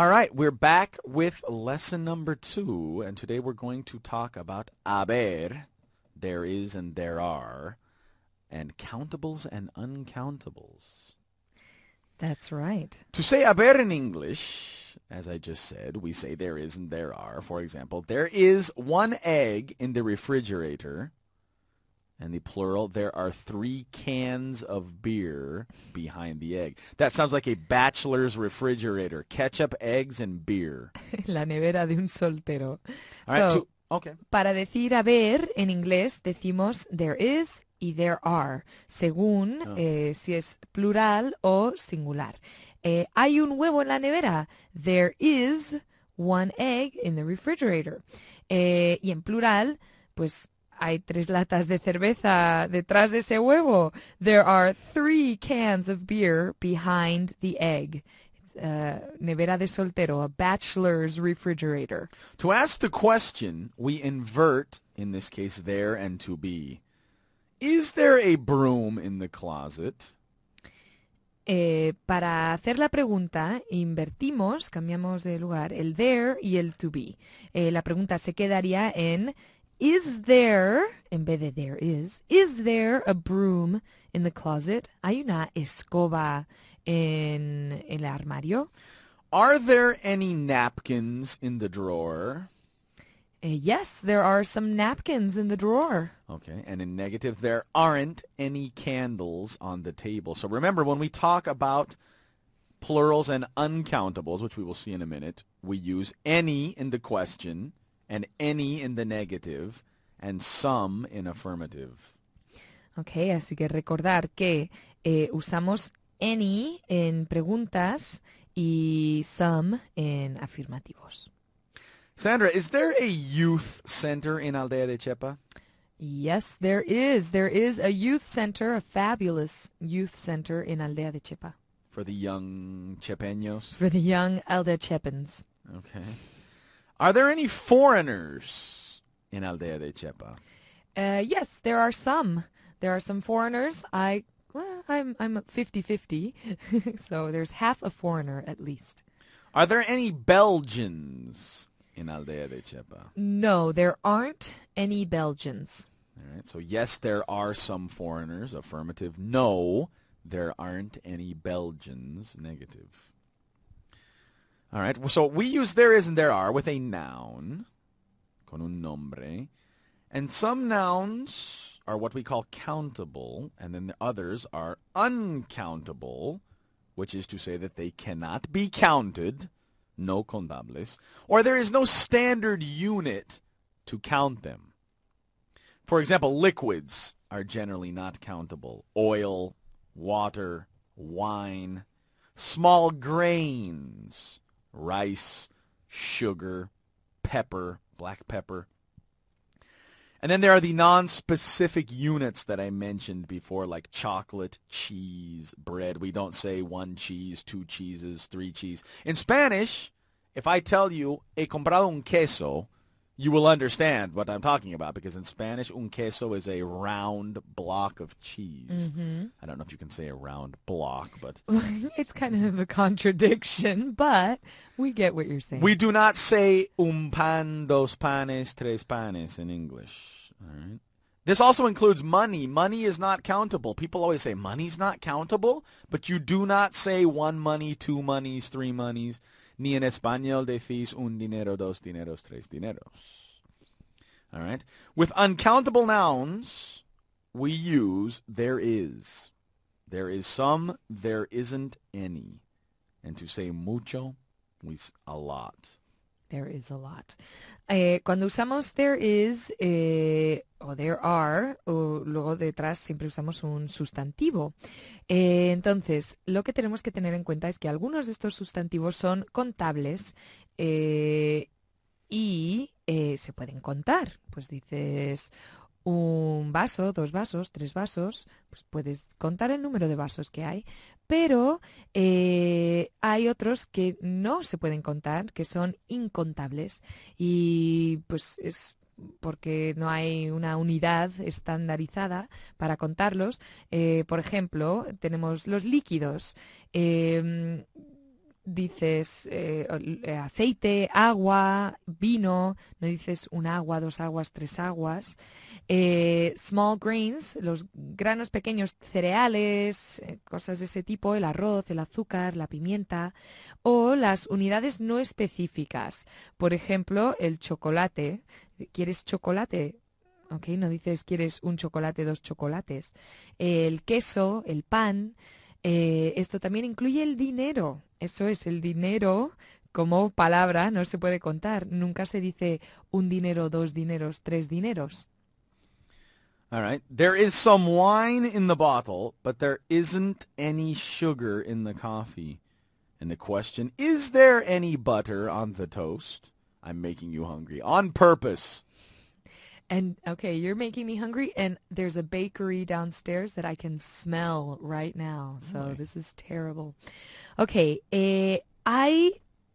All right, we're back with lesson number two, and today we're going to talk about haber, there is and there are, and countables and uncountables. That's right. To say haber in English, as I just said, we say there is and there are. For example, there is one egg in the refrigerator, and the plural. There are three cans of beer behind the egg. That sounds like a bachelor's refrigerator. Ketchup, eggs, and beer. La nevera de un soltero. so, okay. Para decir haber en inglés decimos there is y there are, según oh. eh, si es plural o singular. Eh, hay un huevo en la nevera. There is one egg in the refrigerator. Eh, y en plural, pues hay tres latas de cerveza detrás de ese huevo. There are three cans of beer behind the egg. Uh, nevera de soltero, a bachelor's refrigerator. To ask the question, we invert, in this case, there and to be. Is there a broom in the closet? Eh, para hacer la pregunta, invertimos, cambiamos de lugar, el there y el to be. Eh, la pregunta se quedaría en Is there, en vez de there is, is there a broom in the closet? Hay una escoba en el armario. Are there any napkins in the drawer? Uh, yes, there are some napkins in the drawer. Okay, and in negative, there aren't any candles on the table. So remember, when we talk about plurals and uncountables, which we will see in a minute, we use any in the question and any in the negative, and some in affirmative. Ok, así que recordar que eh, usamos any en preguntas y some en afirmativos. Sandra, is there a youth center in Aldea de Chepa? Yes, there is. There is a youth center, a fabulous youth center in Aldea de Chepa. For the young Chepeños? For the young Aldea Chepens. Okay. Are there any foreigners in Aldea de Chepa? Uh, yes, there are some. There are some foreigners. I well, I'm I'm 50-50, so there's half a foreigner at least. Are there any Belgians in Aldea de Chepa? No, there aren't any Belgians. All right. So yes, there are some foreigners. Affirmative. No, there aren't any Belgians. Negative. All right. So we use there is and there are with a noun, con un nombre, and some nouns are what we call countable, and then the others are uncountable, which is to say that they cannot be counted, no contables, or there is no standard unit to count them. For example, liquids are generally not countable. Oil, water, wine, small grains rice, sugar, pepper, black pepper. And then there are the non-specific units that I mentioned before, like chocolate, cheese, bread. We don't say one cheese, two cheeses, three cheese. In Spanish, if I tell you, he comprado un queso, you will understand what I'm talking about because in Spanish, un queso is a round block of cheese. Mm-hmm. I don't know if you can say a round block, but it's kind of a contradiction, but we get what you're saying. We do not say un pan, dos panes, tres panes in English. All right. This also includes money. Money is not countable. People always say money's not countable, but you do not say one money, two monies, three monies ni en español decís un dinero, dos dineros, tres dineros. All right? With uncountable nouns, we use there is. There is some, there isn't any. And to say mucho, we a lot. There is a lot. Eh, cuando usamos there is eh, o there are, luego detrás siempre usamos un sustantivo. Eh, entonces, lo que tenemos que tener en cuenta es que algunos de estos sustantivos son contables y se pueden contar. Pues dices un vaso, dos vasos, tres vasos, pues puedes contar el número de vasos que hay, pero eh, hay otros que no se pueden contar, que son incontables y pues es porque no hay una unidad estandarizada para contarlos. Eh, por ejemplo, tenemos los líquidos. Em, dices eh, eh, aceite, agua, vino, no dices un agua, dos aguas, tres aguas. Eh, small grains, los granos pequeños, cereales, cosas de ese tipo, el arroz, el azúcar, la pimienta. O las unidades no específicas, por ejemplo, el chocolate. ¿Quieres chocolate? no dices quieres un chocolate, dos chocolates. El queso, el pan. Eh, esto también incluye el dinero. Eso es, el dinero como palabra no se puede contar. Nunca se dice un dinero, dos dineros, tres dineros. All right. There is some wine in the bottle, but there isn't any sugar in the coffee. And the question, is there any butter on the toast? I'm making you hungry on purpose. And okay, you're making me hungry. And there's a bakery downstairs that I can smell right now. So this is terrible. Okay, eh, hay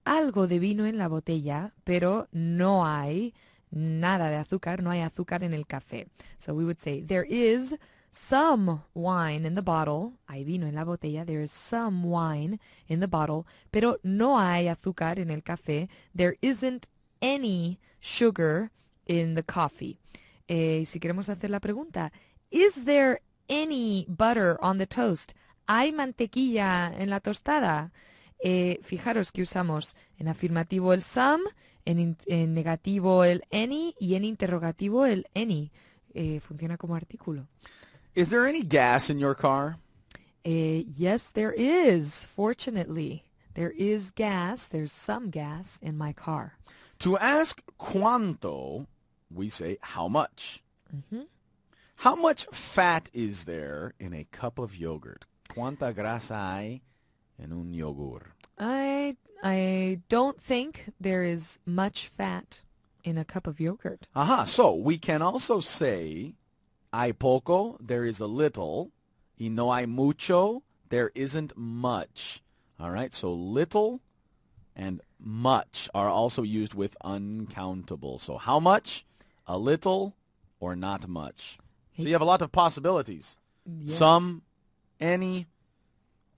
algo de vino en la botella, pero no hay nada de azúcar. No hay azúcar en el café. So we would say there is some wine in the bottle. Hay vino en la botella. There is some wine in the bottle, pero no hay azúcar en el café. There isn't any sugar in the coffee. Eh, si queremos hacer la pregunta, is there any butter on the toast? ¿Hay mantequilla en la tostada? Eh, fijaros que usamos en afirmativo el some, en, en, negativo el any y en interrogativo el any. Eh, funciona como artículo. Is there any gas in your car? Eh, yes, there is. Fortunately, there is gas. There's some gas in my car. To ask cuánto we say how much. Mm-hmm. How much fat is there in a cup of yogurt? ¿Cuánta grasa hay en un yogur? I I don't think there is much fat in a cup of yogurt. Aha, uh-huh. so we can also say hay poco, there is a little, y no hay mucho, there isn't much. All right, so little and much are also used with uncountable. So how much? a little or not much. So you have a lot of possibilities. Yes. Some, any,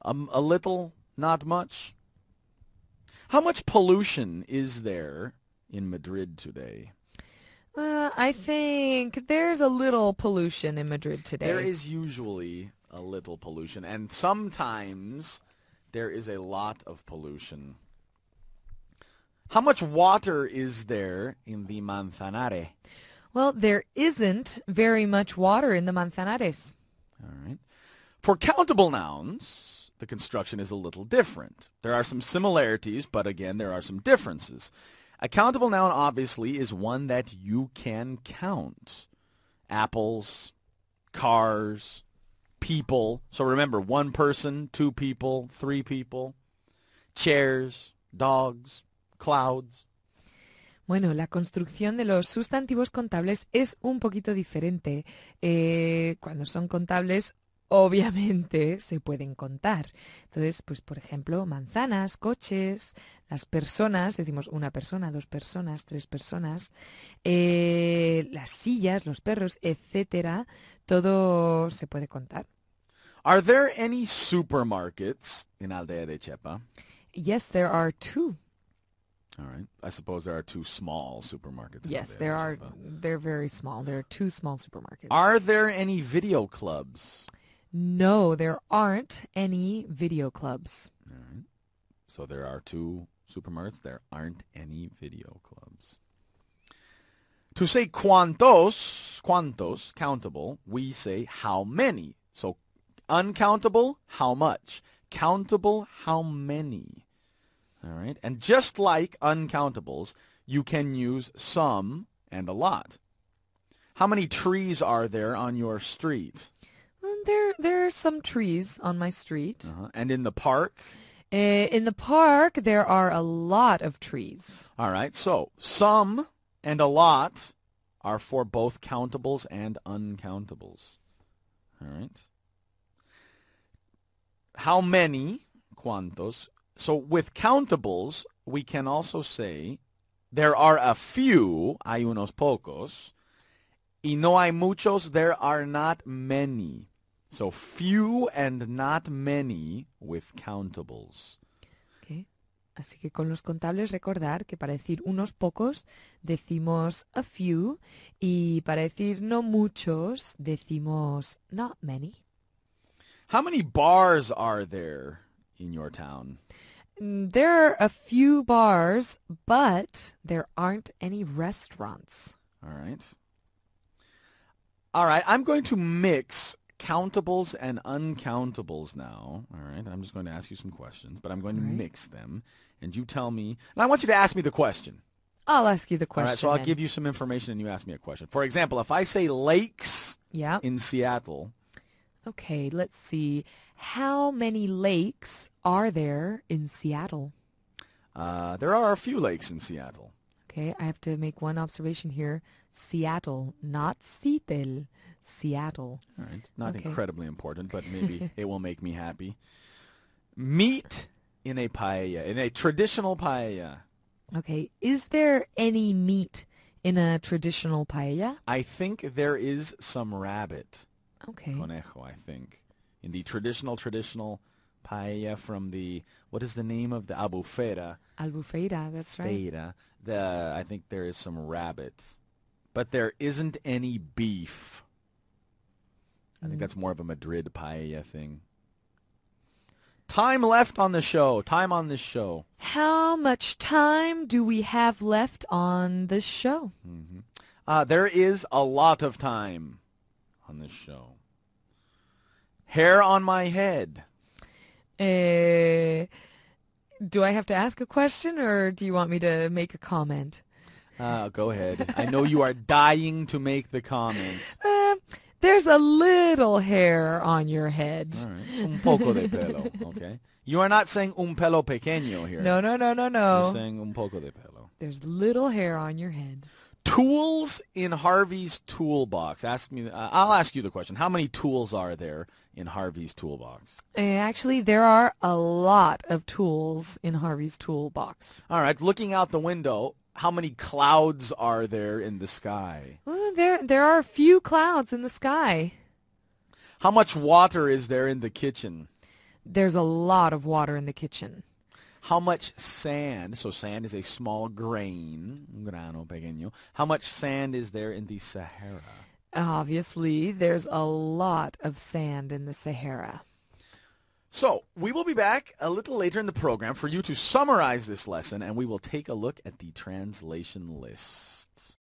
um, a little, not much. How much pollution is there in Madrid today? Uh, I think there's a little pollution in Madrid today. There is usually a little pollution, and sometimes there is a lot of pollution. How much water is there in the Manzanares? Well, there isn't very much water in the Manzanares. All right. For countable nouns, the construction is a little different. There are some similarities, but again, there are some differences. A countable noun, obviously, is one that you can count. Apples, cars, people. So remember, one person, two people, three people, chairs, dogs, clouds. Bueno, la construcción de los sustantivos contables es un poquito diferente. Eh, cuando son contables, obviamente se pueden contar. Entonces, pues por ejemplo, manzanas, coches, las personas, decimos una persona, dos personas, tres personas, eh, las sillas, los perros, etcétera, todo se puede contar. Are there any supermarkets in Aldea de Chepa? Yes, there are two. All right. I suppose there are two small supermarkets. Yes, there, there are. they're very small. There are two small supermarkets. Are there any video clubs? No, there aren't any video clubs. All right. So there are two supermarkets. There aren't any video clubs. To say cuantos, cuantos, countable, we say how many. So uncountable, how much. Countable, how many. All right. And just like uncountables, you can use some and a lot. How many trees are there on your street? there, there are some trees on my street. Uh-huh. And in the park? Eh, in the park, there are a lot of trees. All right. So some and a lot are for both countables and uncountables. All right. How many, cuantos, so with countables, we can also say there are a few, hay unos pocos, y no hay muchos, there are not many. So few and not many with countables. Okay. Así que con los contables recordar que para decir unos pocos decimos a few y para decir no muchos decimos not many. How many bars are there? in your town? Mm, there are a few bars, but there aren't any restaurants. All right. All right, I'm going to mix countables and uncountables now. All right, I'm just going to ask you some questions, but I'm going to mix them, and you tell me. And I want you to ask me the question. I'll ask you the question. All right, so I'll give you some information, and you ask me a question. For example, if I say lakes yeah. in Seattle, Okay, let's see. How many lakes are there in Seattle? Uh, there are a few lakes in Seattle. Okay, I have to make one observation here. Seattle, not Seattle. Seattle. All right. Not okay. incredibly important, but maybe it will make me happy. Meat in a paella, in a traditional paella. Okay. Is there any meat in a traditional paella? I think there is some rabbit. Okay. Conejo, I think. In the traditional, traditional paella from the, what is the name of the albufera? Albufeira, that's right. Feira. The, I think there is some rabbit. But there isn't any beef. I mm. think that's more of a Madrid paella thing. Time left on the show. Time on this show. How much time do we have left on this show? Mm -hmm. uh, there is a lot of time on this show. Hair on my head. Uh, do I have to ask a question or do you want me to make a comment? Uh, go ahead. I know you are dying to make the comment. Uh, there's a little hair on your head. All right, Un poco de pelo, okay? You are not saying un pelo pequeño here. No, no, no, no, no. You're saying un poco de pelo. There's little hair on your head tools in Harvey's toolbox. Ask me. Uh, I'll ask you the question. How many tools are there in Harvey's toolbox? Uh, actually, there are a lot of tools in Harvey's toolbox. All right. Looking out the window, how many clouds are there in the sky? there, there are few clouds in the sky. How much water is there in the kitchen? There's a lot of water in the kitchen how much sand, so sand is a small grain, un grano pequeño, how much sand is there in the Sahara? Obviously, there's a lot of sand in the Sahara. So, we will be back a little later in the program for you to summarize this lesson, and we will take a look at the translation list.